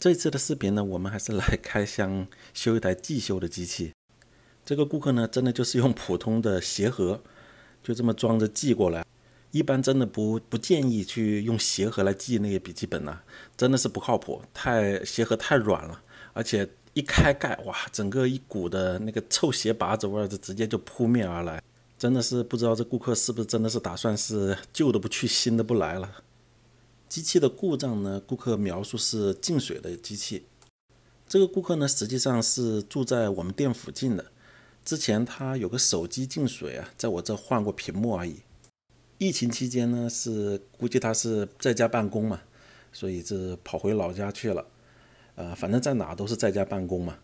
这次的视频呢，我们还是来开箱修一台寄修的机器。这个顾客呢，真的就是用普通的鞋盒，就这么装着寄过来。一般真的不不建议去用鞋盒来寄那些笔记本呢，真的是不靠谱。太鞋盒太软了，而且一开盖哇，整个一股的那个臭鞋拔子味儿就直接就扑面而来。真的是不知道这顾客是不是真的是打算是旧的不去，新的不来了。机器的故障呢？顾客描述是进水的机器。这个顾客呢，实际上是住在我们店附近的。之前他有个手机进水啊，在我这换过屏幕而已。疫情期间呢，是估计他是在家办公嘛，所以是跑回老家去了。呃，反正在哪都是在家办公嘛。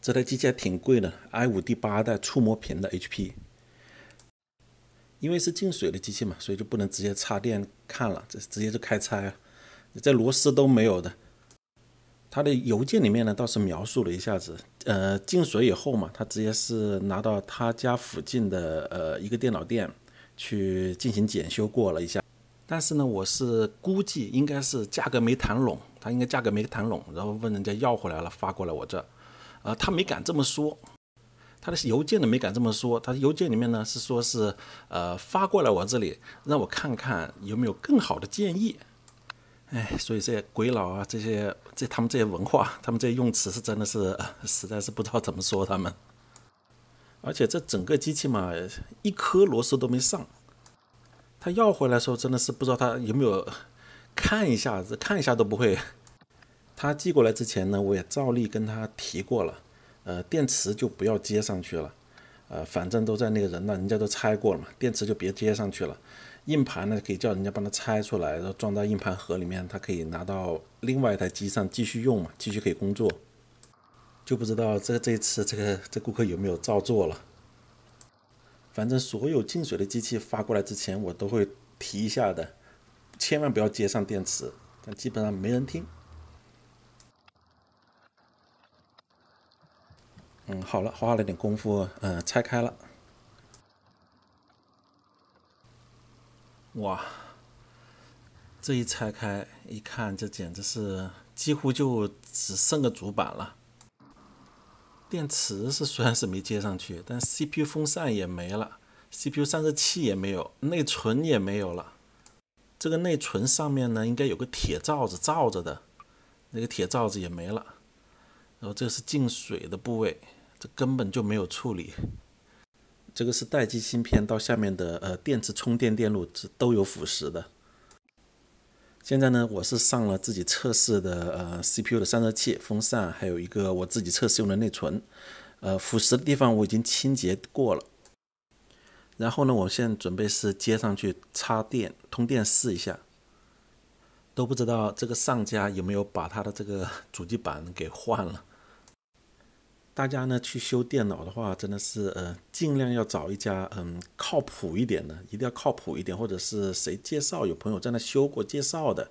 这台机器还挺贵的，i 五第八代触摸屏的 HP。因为是进水的机器嘛，所以就不能直接插电看了，这直接就开拆了。这螺丝都没有的。他的邮件里面呢倒是描述了一下子，呃，进水以后嘛，他直接是拿到他家附近的呃一个电脑店去进行检修过了一下。但是呢，我是估计应该是价格没谈拢，他应该价格没谈拢，然后问人家要回来了发过来我这，呃，他没敢这么说。他的邮件都没敢这么说，他的邮件里面呢是说，是呃发过来我这里，让我看看有没有更好的建议。哎，所以这些鬼佬啊，这些这他们这些文化，他们这些用词是真的是实在是不知道怎么说他们。而且这整个机器嘛，一颗螺丝都没上。他要回来时候真的是不知道他有没有看一下，看一下都不会。他寄过来之前呢，我也照例跟他提过了。呃，电池就不要接上去了，呃，反正都在那个人那，人家都拆过了嘛，电池就别接上去了。硬盘呢，可以叫人家帮他拆出来，然后装到硬盘盒里面，他可以拿到另外一台机上继续用嘛，继续可以工作。就不知道这这次这个这顾客有没有照做了。反正所有进水的机器发过来之前，我都会提一下的，千万不要接上电池，但基本上没人听。嗯，好了，花了点功夫，嗯，拆开了。哇，这一拆开一看，这简直是几乎就只剩个主板了。电池是虽然是没接上去，但 CPU 风扇也没了，CPU 散热器也没有，内存也没有了。这个内存上面呢，应该有个铁罩子罩着的，那个铁罩子也没了。然后这是进水的部位。这根本就没有处理，这个是待机芯片到下面的呃电池充电电路是都有腐蚀的。现在呢，我是上了自己测试的呃 CPU 的散热器风扇，还有一个我自己测试用的内存，呃腐蚀的地方我已经清洁过了。然后呢，我现在准备是接上去插电通电试一下。都不知道这个上家有没有把他的这个主机板给换了。大家呢去修电脑的话，真的是呃尽量要找一家嗯靠谱一点的，一定要靠谱一点，或者是谁介绍有朋友在那修过介绍的。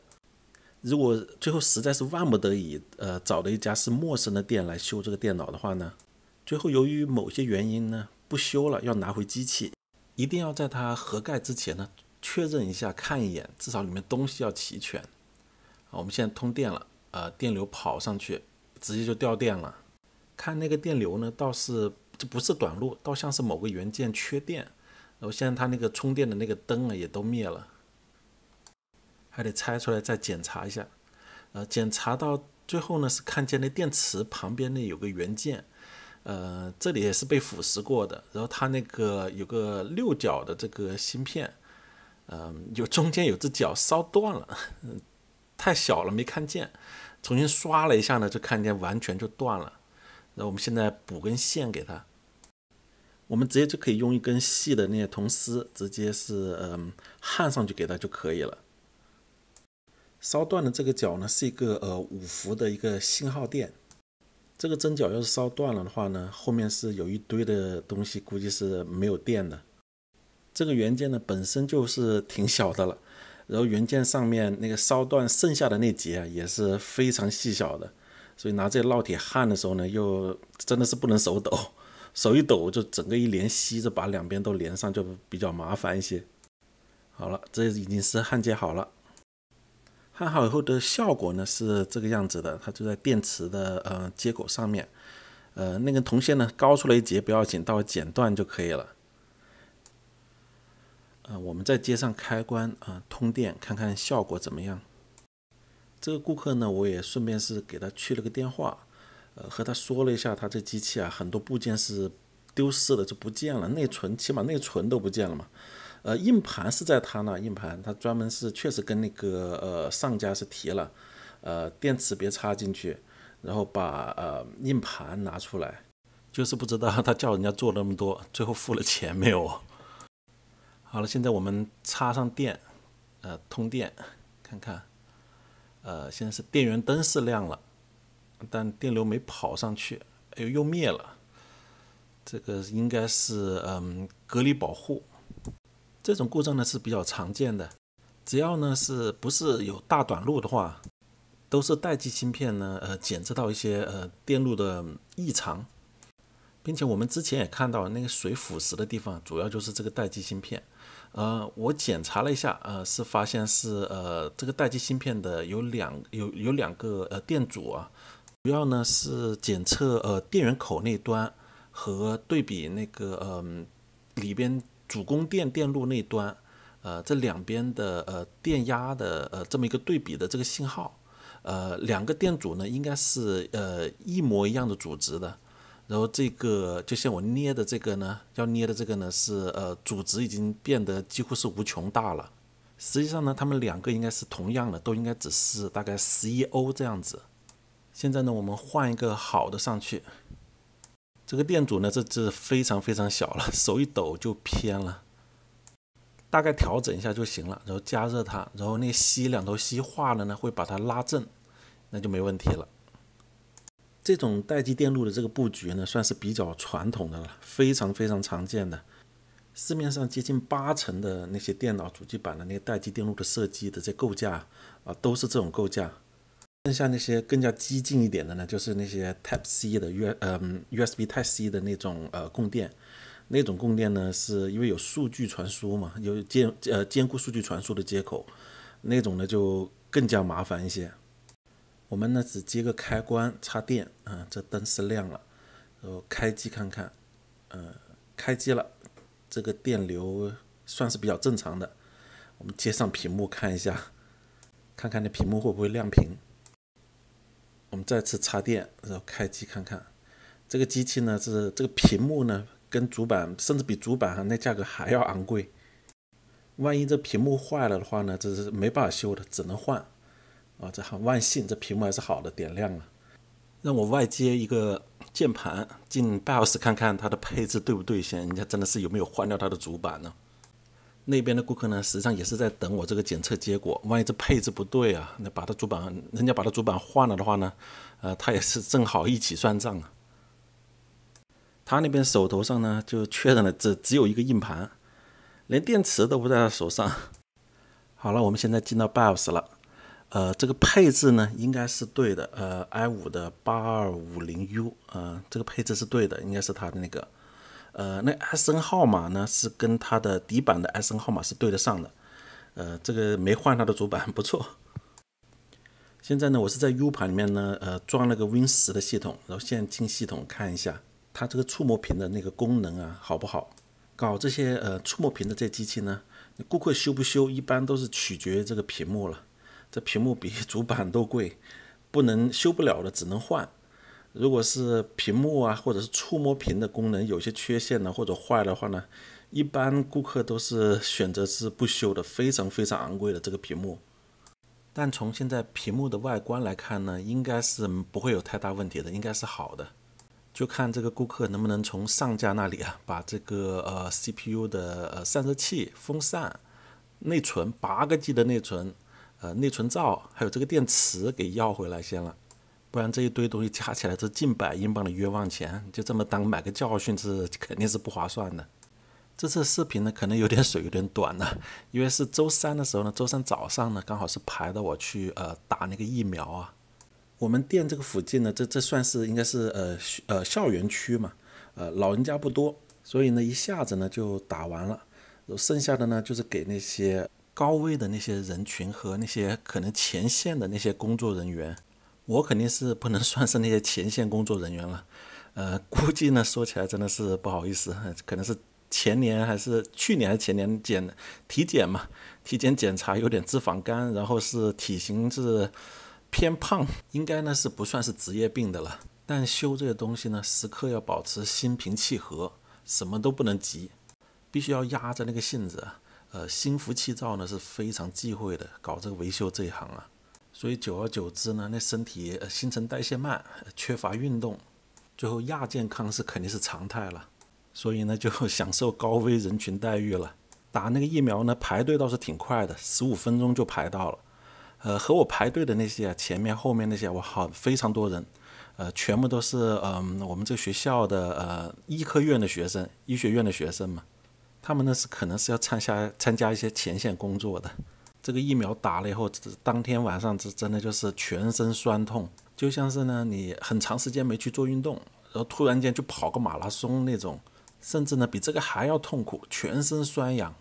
如果最后实在是万不得已，呃找的一家是陌生的店来修这个电脑的话呢，最后由于某些原因呢不修了，要拿回机器，一定要在它合盖之前呢确认一下，看一眼，至少里面东西要齐全。我们现在通电了，呃电流跑上去，直接就掉电了。看那个电流呢，倒是这不是短路，倒像是某个元件缺电。然后现在它那个充电的那个灯啊也都灭了，还得拆出来再检查一下。呃，检查到最后呢，是看见那电池旁边那有个元件，呃，这里也是被腐蚀过的。然后它那个有个六角的这个芯片，嗯，有中间有只脚烧断了，太小了没看见。重新刷了一下呢，就看见完全就断了。那我们现在补根线给它，我们直接就可以用一根细的那些铜丝，直接是嗯焊上去给它就可以了。烧断的这个角呢，是一个呃五伏的一个信号电，这个针脚要是烧断了的话呢，后面是有一堆的东西，估计是没有电的。这个原件呢本身就是挺小的了，然后原件上面那个烧断剩下的那节啊、也是非常细小的。所以拿这烙铁焊的时候呢，又真的是不能手抖，手一抖就整个一连吸着把两边都连上，就比较麻烦一些。好了，这已经是焊接好了。焊好以后的效果呢是这个样子的，它就在电池的呃接口上面，呃，那根铜线呢高出来一截不要紧，到剪断就可以了。呃，我们再接上开关啊，通电看看效果怎么样。这个顾客呢，我也顺便是给他去了个电话，呃，和他说了一下，他这机器啊，很多部件是丢失的，就不见了。内存起码内存都不见了嘛，呃，硬盘是在他那，硬盘他专门是确实跟那个呃上家是提了，呃，电池别插进去，然后把呃硬盘拿出来，就是不知道他叫人家做那么多，最后付了钱没有？好了，现在我们插上电，呃，通电看看。呃，现在是电源灯是亮了，但电流没跑上去，哎呦又灭了。这个应该是嗯隔离保护，这种故障呢是比较常见的。只要呢是不是有大短路的话，都是待机芯片呢呃检测到一些呃电路的异常。并且我们之前也看到那个水腐蚀的地方，主要就是这个待机芯片。呃，我检查了一下，呃，是发现是呃这个待机芯片的有两有有两个呃电阻啊。主要呢是检测呃电源口那端和对比那个呃里边主供电电路那端，呃这两边的呃电压的呃这么一个对比的这个信号，呃两个电阻呢应该是呃一模一样的阻值的。然后这个就像我捏的这个呢，要捏的这个呢是呃，阻值已经变得几乎是无穷大了。实际上呢，它们两个应该是同样的，都应该只是大概十一欧这样子。现在呢，我们换一个好的上去。这个电阻呢，这这非常非常小了，手一抖就偏了，大概调整一下就行了。然后加热它，然后那锡两头锡化了呢，会把它拉正，那就没问题了。这种待机电路的这个布局呢，算是比较传统的了，非常非常常见的。市面上接近八成的那些电脑主机板的那个待机电路的设计的这构架啊，都是这种构架。剩下那些更加激进一点的呢，就是那些 Type C 的 U 嗯 USB Type C 的那种呃供电，那种供电呢，是因为有数据传输嘛，有兼呃兼顾数据传输的接口，那种呢就更加麻烦一些。我们呢只接个开关插电啊，这灯是亮了。然后开机看看，嗯，开机了，这个电流算是比较正常的。我们接上屏幕看一下，看看那屏幕会不会亮屏。我们再次插电，然后开机看看。这个机器呢是这个屏幕呢，跟主板甚至比主板那价格还要昂贵。万一这屏幕坏了的话呢，这是没办法修的，只能换。啊，这很万幸，这屏幕还是好的，点亮了。让我外接一个键盘进 BIOS 看看它的配置对不对先。人家真的是有没有换掉它的主板呢？那边的顾客呢，实际上也是在等我这个检测结果。万一这配置不对啊，那把它主板，人家把它主板换了的话呢，呃，他也是正好一起算账啊。他那边手头上呢就确认了只只有一个硬盘，连电池都不在他手上。好了，我们现在进到 BIOS 了。呃，这个配置呢应该是对的。呃，i5 的八二五零 U，呃，这个配置是对的，应该是它的那个。呃，那 s n 号码呢是跟它的底板的 s n 号码是对得上的。呃，这个没换它的主板，不错。现在呢，我是在 U 盘里面呢，呃，装了个 Win 十的系统，然后现在进系统看一下它这个触摸屏的那个功能啊好不好？搞这些呃触摸屏的这机器呢，顾客修不修一般都是取决于这个屏幕了。这屏幕比 主板都贵，不能修不了的只能换。如果是屏幕啊，或者是触摸屏的功能有些缺陷呢，或者坏的话呢，一般顾客都是选择是不修的，非常非常昂贵的这个屏幕。但从现在屏幕的外观来看呢，应该是不会有太大问题的，应该是好的。就看这个顾客能不能从上架那里啊，把这个呃 CPU 的呃散热器、风扇、内存八个 G 的内存。呃，内存罩，还有这个电池给要回来先了，不然这一堆东西加起来是近百英镑的冤枉钱，就这么当买个教训是肯定是不划算的。这次视频呢可能有点水，有点短了，因为是周三的时候呢，周三早上呢刚好是排到我去呃打那个疫苗啊。我们店这个附近呢，这这算是应该是呃呃校园区嘛，呃老人家不多，所以呢一下子呢就打完了，剩下的呢就是给那些。高危的那些人群和那些可能前线的那些工作人员，我肯定是不能 算是那些前线工作人员了。呃，估计呢说起来真的是不好意思，可能是前年还是去年还是前年检体检嘛，体检检查有点脂肪肝，然后是体型是偏胖，应该呢是不算是职业病的了。但修这些东西呢，时刻要保持心平气和，什么都不能急，必须要压着那个性子。呃，心浮气躁呢是非常忌讳的，搞这个维修这一行啊，所以久而久之呢，那身体新陈代谢慢，缺乏运动，最后亚健康是肯定是常态了。所以呢，就 享受高危人群待遇了，打那个疫苗呢，排队倒是挺快的，十五分钟就排到了。呃，和我排队的那些啊，前面后面那些，我好非常多人，呃，全部都是嗯，我们这学校的呃，医科院的学生，医学院的学生嘛。他们呢是可能是要参加参加一些前线工作的，这个疫苗打了以后，当天晚上这真的就是全身酸痛，就像是呢你很长时间没去做运动，然后突然间就跑个马拉松那种，甚至呢比这个还要痛苦，全身酸痒，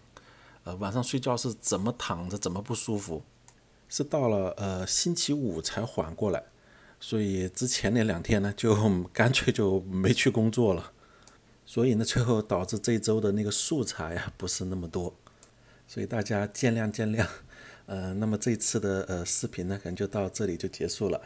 呃晚上睡觉是怎么躺着怎么不舒服，是到了呃星期五才缓过来，所以之前那两天呢就 干脆就没去工作了。所以呢，最后导致这周的那个素材啊 不是那么多，所以大家见谅见谅。呃，那么这次的呃视频呢，可能就到这里就结束了。